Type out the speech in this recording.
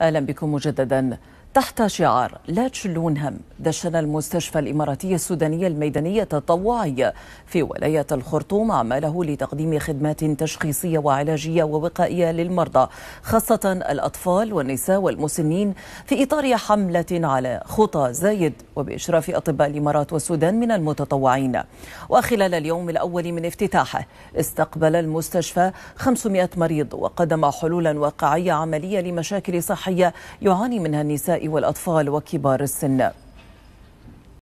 أهلا بكم مجددا تحت شعار لا تشلون هم دشن المستشفى الإماراتي السوداني الميداني التطوعي في ولاية الخرطوم أعماله لتقديم خدمات تشخيصية وعلاجية ووقائية للمرضى خاصة الأطفال والنساء والمسنين في إطار حملة على خطى زايد وبإشراف أطباء الإمارات والسودان من المتطوعين وخلال اليوم الأول من افتتاحه استقبل المستشفى 500 مريض وقدم حلولا واقعية عملية لمشاكل صحية يعاني منها النساء والأطفال وكبار السن